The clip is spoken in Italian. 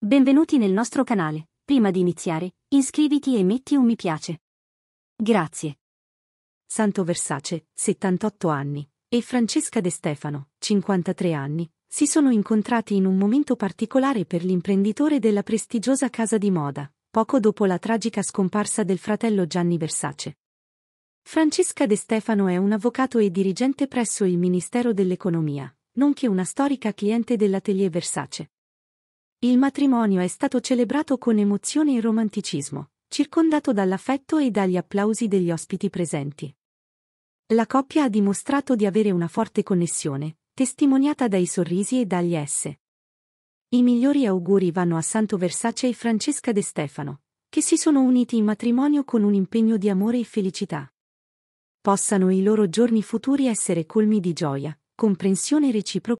Benvenuti nel nostro canale. Prima di iniziare, iscriviti e metti un mi piace. Grazie. Santo Versace, 78 anni, e Francesca De Stefano, 53 anni, si sono incontrati in un momento particolare per l'imprenditore della prestigiosa casa di moda, poco dopo la tragica scomparsa del fratello Gianni Versace. Francesca De Stefano è un avvocato e dirigente presso il Ministero dell'Economia, nonché una storica cliente dell'atelier Versace. Il matrimonio è stato celebrato con emozione e romanticismo, circondato dall'affetto e dagli applausi degli ospiti presenti. La coppia ha dimostrato di avere una forte connessione, testimoniata dai sorrisi e dagli S. I migliori auguri vanno a Santo Versace e Francesca De Stefano, che si sono uniti in matrimonio con un impegno di amore e felicità. Possano i loro giorni futuri essere colmi di gioia, comprensione reciproca.